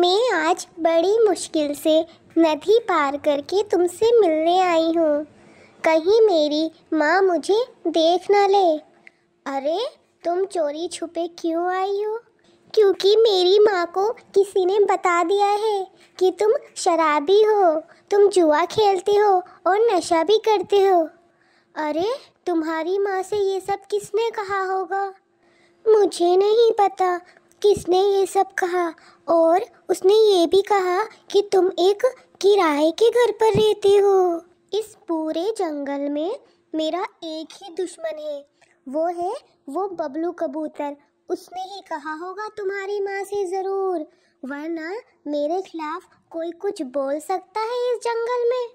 मैं आज बड़ी मुश्किल से नदी पार करके तुमसे मिलने आई हूँ कहीं मेरी माँ मुझे देख ना ले अरे तुम चोरी छुपे क्यों आई हो क्योंकि मेरी माँ को किसी ने बता दिया है कि तुम शराबी हो तुम जुआ खेलते हो और नशा भी करते हो अरे तुम्हारी माँ से ये सब किसने कहा होगा मुझे नहीं पता किसने ये सब कहा और उसने ये भी कहा कि तुम एक किराए के घर पर रहते हो इस पूरे जंगल में मेरा एक ही दुश्मन है वो है वो बबलू कबूतर उसने ही कहा होगा तुम्हारी माँ से ज़रूर वरना मेरे खिलाफ कोई कुछ बोल सकता है इस जंगल में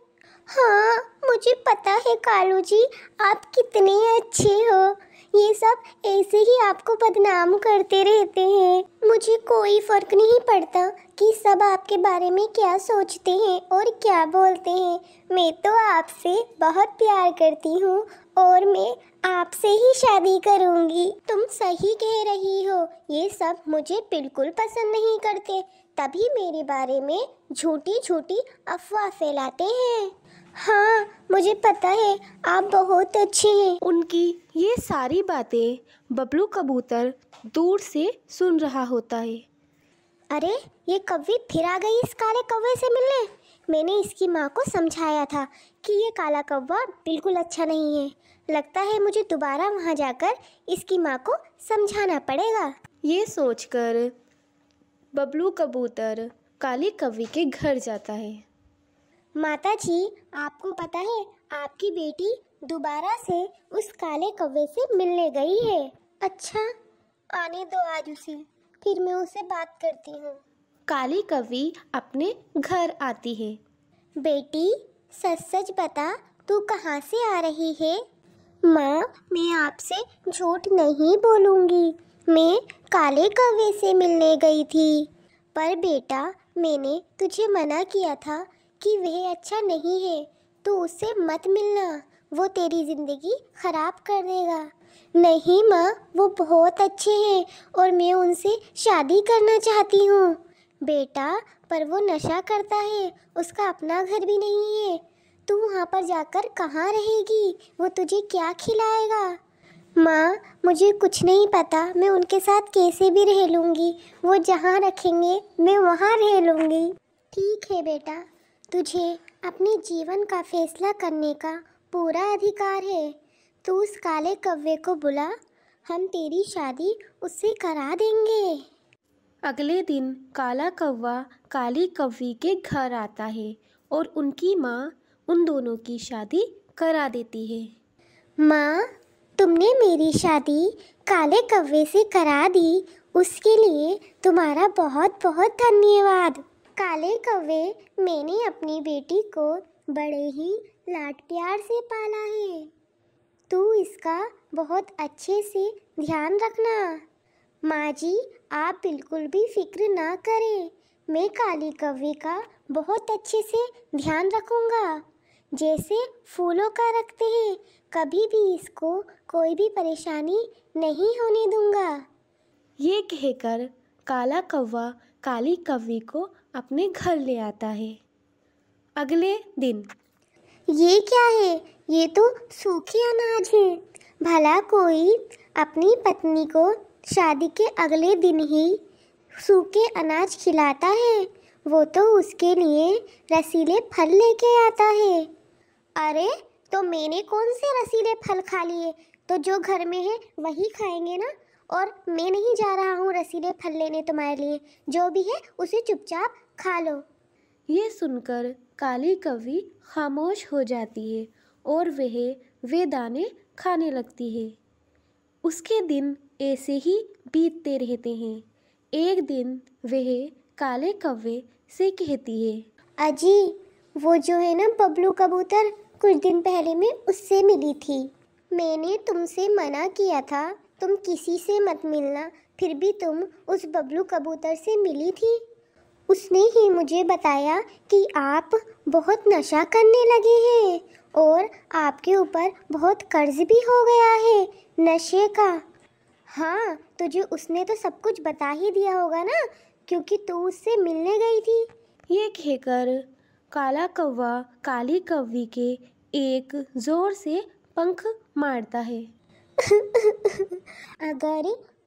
हाँ मुझे पता है कालू जी आप कितने अच्छे हो ये सब ऐसे ही आपको बदनाम करते रहते हैं मुझे कोई फर्क नहीं पड़ता कि सब आपके बारे में क्या सोचते हैं और क्या बोलते हैं मैं तो आपसे बहुत प्यार करती हूँ और मैं आपसे ही शादी करूँगी तुम सही कह रही हो ये सब मुझे बिल्कुल पसंद नहीं करते तभी मेरे बारे में झूठी झूठी अफवाह फैलाते हैं हाँ मुझे पता है आप बहुत अच्छे हैं उनकी ये सारी बातें बबलू कबूतर दूर से सुन रहा होता है अरे ये कवि फिर आ गई इस काले कौवे से मिलने मैंने इसकी माँ को समझाया था कि ये काला कौवा बिल्कुल अच्छा नहीं है लगता है मुझे दोबारा वहाँ जाकर इसकी माँ को समझाना पड़ेगा ये सोचकर बबलू कबूतर काली कवि के घर जाता है माता जी आपको पता है आपकी बेटी दोबारा से उस काले कौवे से मिलने गई है अच्छा आने दो आज उसे फिर मैं उसे बात करती हूँ काली कवि अपने घर आती है बेटी सच सच बता तू कहाँ से आ रही है माँ मैं आपसे झूठ नहीं बोलूँगी मैं काले कवे से मिलने गई थी पर बेटा मैंने तुझे मना किया था कि वह अच्छा नहीं है तो उससे मत मिलना वो तेरी ज़िंदगी ख़राब कर देगा नहीं माँ वो बहुत अच्छे हैं और मैं उनसे शादी करना चाहती हूँ बेटा पर वो नशा करता है उसका अपना घर भी नहीं है तू वहाँ पर जाकर कहाँ रहेगी वो तुझे क्या खिलाएगा माँ मुझे कुछ नहीं पता मैं उनके साथ कैसे भी रह लूँगी वो जहाँ रखेंगे मैं वहाँ रह लूँगी ठीक है बेटा तुझे अपने जीवन का फैसला करने का पूरा अधिकार है तू उस काले कव्वे को बुला हम तेरी शादी उससे करा देंगे अगले दिन काला कौवा काली कव्वी के घर आता है और उनकी माँ उन दोनों की शादी करा देती है माँ तुमने मेरी शादी काले कव्वे से करा दी उसके लिए तुम्हारा बहुत बहुत धन्यवाद काले कौवे मैंने अपनी बेटी को बड़े ही लाड प्यार से पाला है तू इसका बहुत अच्छे से ध्यान रखना माँ जी आप बिल्कुल भी फिक्र ना करें मैं काली कौवे का बहुत अच्छे से ध्यान रखूँगा जैसे फूलों का रखते हैं कभी भी इसको कोई भी परेशानी नहीं होने दूंगा ये कहकर काला कौवा काली कौवे को अपने घर ले आता है अगले दिन ये क्या है ये तो सूखे अनाज है भला कोई अपनी पत्नी को शादी के अगले दिन ही सूखे अनाज खिलाता है वो तो उसके लिए रसीले फल लेके आता है अरे तो मैंने कौन से रसीले फल खा लिए तो जो घर में है वही खाएंगे ना और मैं नहीं जा रहा हूँ रसीले फल लेने तुम्हारे लिए जो भी है उसे चुपचाप खा लो ये सुनकर काली कवि खामोश हो जाती है और वह वे दाने खाने लगती है उसके दिन ऐसे ही बीतते रहते हैं एक दिन वह काले कवे से कहती है अजी वो जो है ना बबलू कबूतर कुछ दिन पहले मैं उससे मिली थी मैंने तुमसे मना किया था तुम किसी से मत मिलना फिर भी तुम उस बबलू कबूतर से मिली थी उसने ही मुझे बताया कि आप बहुत नशा करने लगे हैं और आपके ऊपर बहुत कर्ज भी हो गया है नशे का हाँ तुझे उसने तो सब कुछ बता ही दिया होगा ना क्योंकि तू उससे मिलने गई थी ये कहकर काला कौवा काली कौवी के एक जोर से पंख मारता है अगर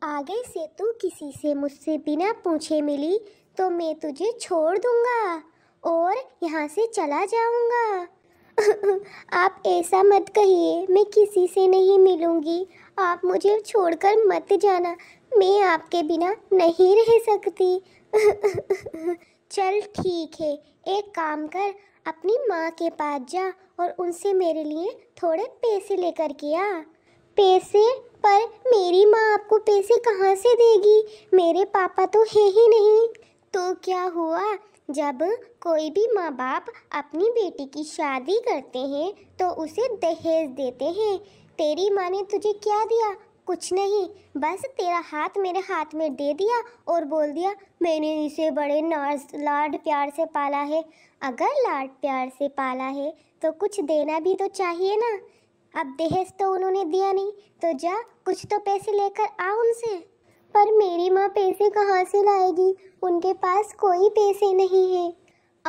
आगे से तू किसी से मुझसे बिना पूछे मिली तो मैं तुझे छोड़ दूँगा और यहाँ से चला जाऊँगा आप ऐसा मत कहिए मैं किसी से नहीं मिलूँगी आप मुझे छोड़कर मत जाना मैं आपके बिना नहीं रह सकती चल ठीक है एक काम कर अपनी माँ के पास जा और उनसे मेरे लिए थोड़े पैसे लेकर के आ पैसे पर मेरी माँ आपको पैसे कहाँ से देगी मेरे पापा तो है ही नहीं तो क्या हुआ जब कोई भी माँ बाप अपनी बेटी की शादी करते हैं तो उसे दहेज देते हैं तेरी माँ ने तुझे क्या दिया कुछ नहीं बस तेरा हाथ मेरे हाथ में दे दिया और बोल दिया मैंने इसे बड़े नाज लाड प्यार से पाला है अगर लाड प्यार से पाला है तो कुछ देना भी तो चाहिए ना अब दहेज तो उन्होंने दिया नहीं तो जा कुछ तो पैसे लेकर आ उनसे पर मेरी माँ पैसे कहाँ से लाएगी उनके पास कोई पैसे नहीं है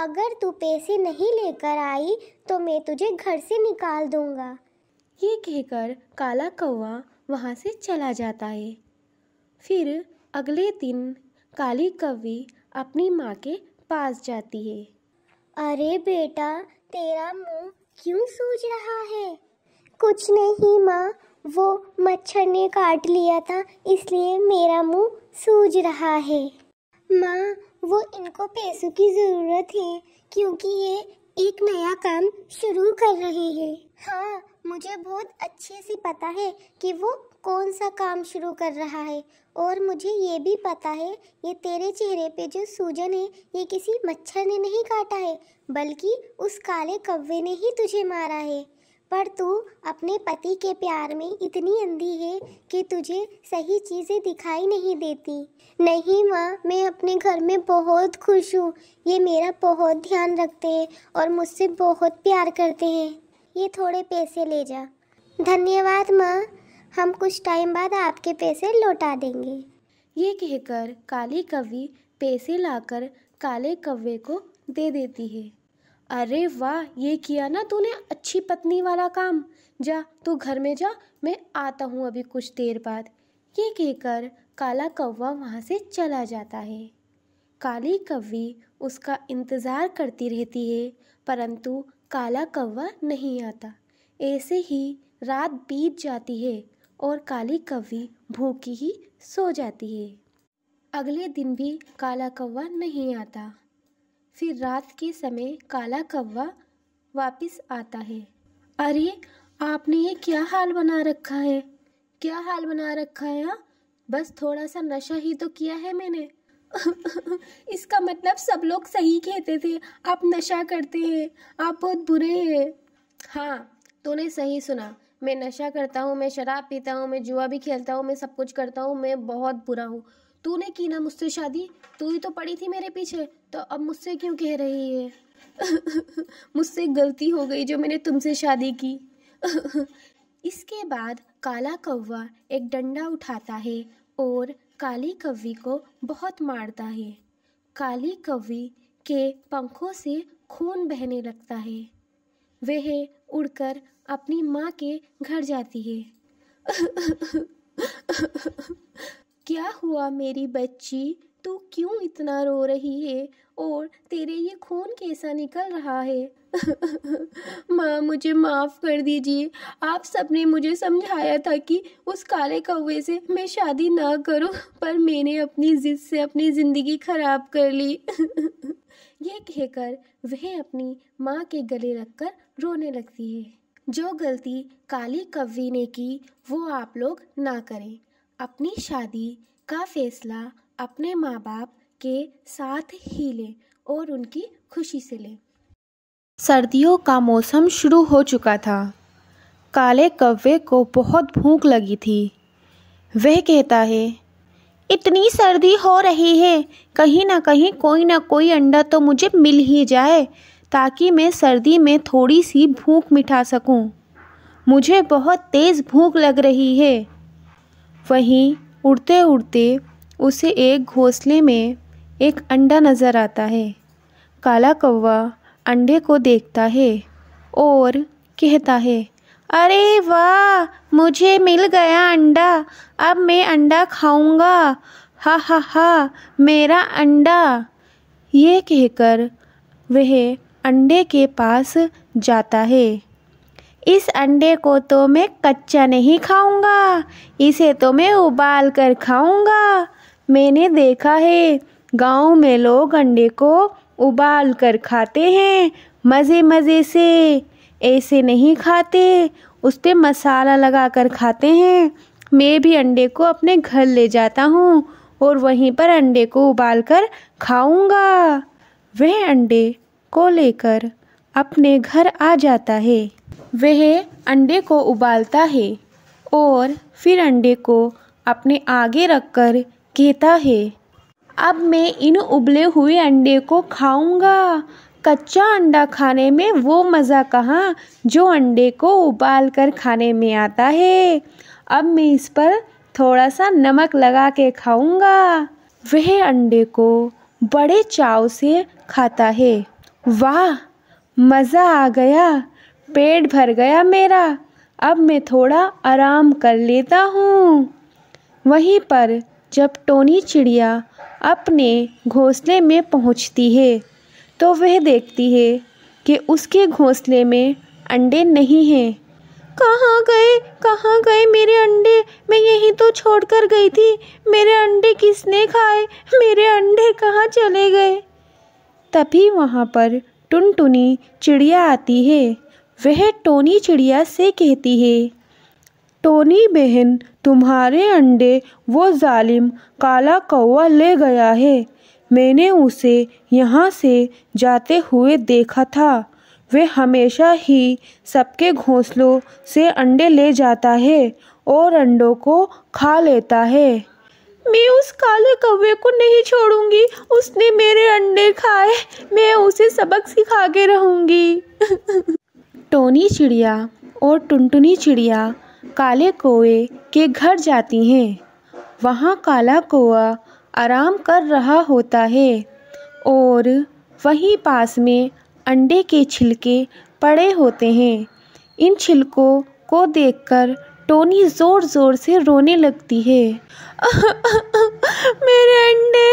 अगर तू पैसे नहीं लेकर आई तो मैं तुझे घर से निकाल दूँगा ये कहकर काला कौवा वहाँ से चला जाता है फिर अगले दिन काली कवी अपनी माँ के पास जाती है अरे बेटा तेरा मुंह क्यों सूझ रहा है कुछ नहीं माँ वो मच्छर ने काट लिया था इसलिए मेरा मुंह सूज रहा है माँ वो इनको पैसों की ज़रूरत है क्योंकि ये एक नया काम शुरू कर रहे हैं हाँ मुझे बहुत अच्छे से पता है कि वो कौन सा काम शुरू कर रहा है और मुझे ये भी पता है ये तेरे चेहरे पे जो सूजन है ये किसी मच्छर ने नहीं काटा है बल्कि उस काले कव्वे ने ही तुझे मारा है पर तू अपने पति के प्यार में इतनी अंधी है कि तुझे सही चीज़ें दिखाई नहीं देती नहीं माँ मैं अपने घर में बहुत खुश हूँ ये मेरा बहुत ध्यान रखते हैं और मुझसे बहुत प्यार करते हैं ये थोड़े पैसे ले जा धन्यवाद माँ हम कुछ टाइम बाद आपके पैसे लौटा देंगे ये कहकर काली कवि पैसे लाकर काले कव्वे को दे देती है अरे वाह ये किया ना तूने अच्छी पत्नी वाला काम जा तू घर में जा मैं आता हूँ अभी कुछ देर बाद ये कहकर काला कौवा वहाँ से चला जाता है काली कव्वी उसका इंतज़ार करती रहती है परंतु काला कौवा नहीं आता ऐसे ही रात बीत जाती है और काली कव्वी भूखी ही सो जाती है अगले दिन भी काला कौवा नहीं आता फिर रात के समय काला कौवा वापस आता है अरे आपने ये क्या हाल बना रखा है क्या हाल बना रखा है हाँ? बस थोड़ा सा नशा ही तो किया है मैंने इसका मतलब सब लोग सही कहते थे आप नशा करते हैं आप बहुत बुरे हैं हाँ तूने सही सुना मैं नशा करता हूँ मैं शराब पीता हूँ मैं जुआ भी खेलता हूँ मैं सब कुछ करता हूँ मैं बहुत बुरा हूँ तूने की ना मुझसे शादी तू ही तो पड़ी थी मेरे पीछे तो अब मुझसे क्यों कह रही है मुझसे गलती हो गई जो मैंने तुमसे शादी की इसके बाद काला कौवा एक डंडा उठाता है और काली कवि को बहुत मारता है काली कवि के पंखों से खून बहने लगता है वह उड़कर अपनी माँ के घर जाती है क्या हुआ मेरी बच्ची तू क्यों इतना रो रही है और तेरे ये खून कैसा निकल रहा है माँ मुझे माफ़ कर दीजिए आप सबने मुझे समझाया था कि उस काले कौवे से मैं शादी ना करूं पर मैंने अपनी ज़िद से अपनी ज़िंदगी ख़राब कर ली ये कहकर वह अपनी माँ के गले रखकर रोने लगती है जो गलती काली कव्वी ने की वो आप लोग ना करें अपनी शादी का फैसला अपने माँ बाप के साथ ही लें और उनकी खुशी से लें सर्दियों का मौसम शुरू हो चुका था काले कव्वे को बहुत भूख लगी थी वह कहता है इतनी सर्दी हो रही है कहीं ना कहीं कोई ना कोई अंडा तो मुझे मिल ही जाए ताकि मैं सर्दी में थोड़ी सी भूख मिटा सकूं। मुझे बहुत तेज़ भूख लग रही है वहीं उड़ते उड़ते उसे एक घोंसले में एक अंडा नज़र आता है काला कौवा अंडे को देखता है और कहता है अरे वाह मुझे मिल गया अंडा अब मैं अंडा खाऊंगा हा हा हा मेरा अंडा ये कहकर वह अंडे के पास जाता है इस अंडे को तो मैं कच्चा नहीं खाऊंगा इसे तो मैं उबाल कर खाऊंगा मैंने देखा है गांव में लोग अंडे को उबाल कर खाते हैं मज़े मज़े से ऐसे नहीं खाते उस पर मसाला लगा कर खाते हैं मैं भी अंडे को अपने घर ले जाता हूँ और वहीं पर अंडे को उबाल कर खाऊंगा वह अंडे को लेकर अपने घर आ जाता है वह अंडे को उबालता है और फिर अंडे को अपने आगे रखकर कहता है अब मैं इन उबले हुए अंडे को खाऊंगा कच्चा अंडा खाने में वो मज़ा कहाँ जो अंडे को उबाल कर खाने में आता है अब मैं इस पर थोड़ा सा नमक लगा के खाऊंगा वह अंडे को बड़े चाव से खाता है वाह मज़ा आ गया पेट भर गया मेरा अब मैं थोड़ा आराम कर लेता हूँ वहीं पर जब टोनी चिड़िया अपने घोंसले में पहुँचती है तो वह देखती है कि उसके घोंसले में अंडे नहीं हैं कहाँ गए कहाँ गए मेरे अंडे मैं यहीं तो छोड़कर गई थी मेरे अंडे किसने खाए मेरे अंडे कहाँ चले गए तभी वहाँ पर टुनटुनी चिड़िया आती है वह टोनी चिड़िया से कहती है टोनी बहन तुम्हारे अंडे वो जालिम काला कौवा ले गया है मैंने उसे यहाँ से जाते हुए देखा था वह हमेशा ही सबके घोंसलों से अंडे ले जाता है और अंडों को खा लेता है मैं उस काले कौवे को नहीं छोड़ूंगी उसने मेरे अंडे खाए मैं उसे सबक सिखा के रहूंगी टोनी चिड़िया और टुनटुनी चिड़िया काले कोए के घर जाती हैं वहाँ काला कोआ आराम कर रहा होता है और वहीं पास में अंडे के छिलके पड़े होते हैं इन छिलकों को देखकर टोनी ज़ोर ज़ोर से रोने लगती है मेरे अंडे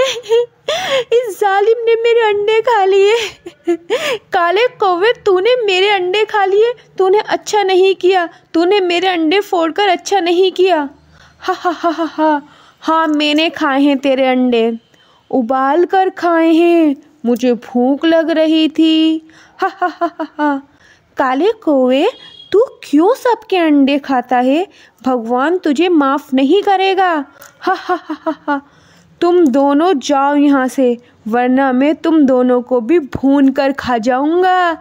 इस जालिम ने मेरे अंडे खा लिए काले कौवे तूने मेरे अंडे खा लिए तूने अच्छा नहीं किया तूने मेरे अंडे फोड़कर अच्छा नहीं किया हा हा हा हा हा हाँ मैंने खाए हैं तेरे अंडे उबाल कर खाए हैं मुझे भूख लग रही थी हा हा हा हा हा काले कौवे तू क्यों सबके अंडे खाता है भगवान तुझे माफ़ नहीं करेगा हा हा हा हा हा तुम दोनों जाओ यहाँ से वरना मैं तुम दोनों को भी भून कर खा जाऊंगा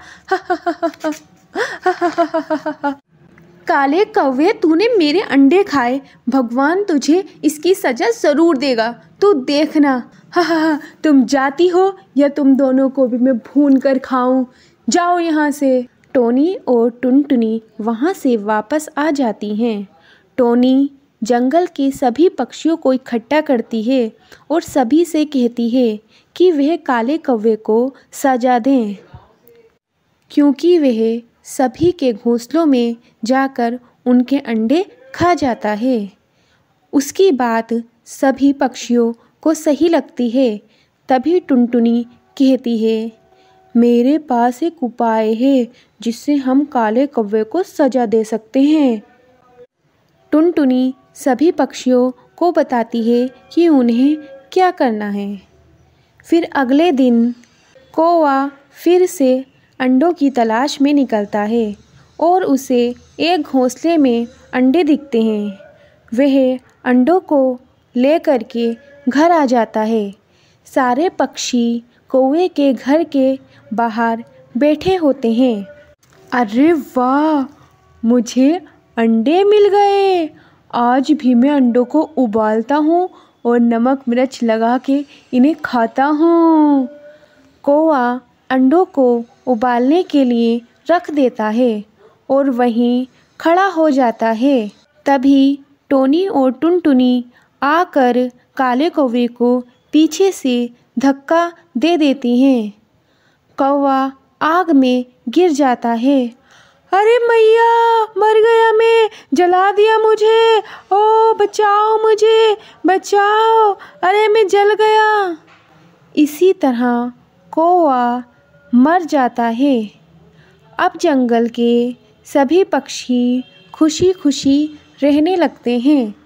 काले कौवे तूने मेरे अंडे खाए भगवान तुझे इसकी सज़ा ज़रूर देगा तू देखना हा तुम जाती हो या तुम दोनों को भी मैं भून कर खाऊं जाओ यहाँ से टोनी और टुनटुनी वहाँ से वापस आ जाती हैं टोनी जंगल के सभी पक्षियों को इकट्ठा करती है और सभी से कहती है कि वह काले कौवे को सजा दें क्योंकि वह सभी के घोंसलों में जाकर उनके अंडे खा जाता है उसकी बात सभी पक्षियों को सही लगती है तभी टुनटुनी कहती है मेरे पास एक उपाय है जिससे हम काले कौवे को सजा दे सकते हैं टुनटुनी सभी पक्षियों को बताती है कि उन्हें क्या करना है फिर अगले दिन कोवा फिर से अंडों की तलाश में निकलता है और उसे एक घोंसले में अंडे दिखते हैं वह अंडों को ले के घर आ जाता है सारे पक्षी कौए के घर के बाहर बैठे होते हैं अरे वाह मुझे अंडे मिल गए आज भी मैं अंडों को उबालता हूँ और नमक मिर्च लगा के इन्हें खाता हूँ कौवा अंडों को उबालने के लिए रख देता है और वहीं खड़ा हो जाता है तभी टोनी और टुनटुनी आकर काले कौवे को पीछे से धक्का दे देती हैं कौवा आग में गिर जाता है अरे मैया मर गया मैं जला दिया मुझे ओ बचाओ मुझे बचाओ अरे मैं जल गया इसी तरह कौआ मर जाता है अब जंगल के सभी पक्षी खुशी खुशी रहने लगते हैं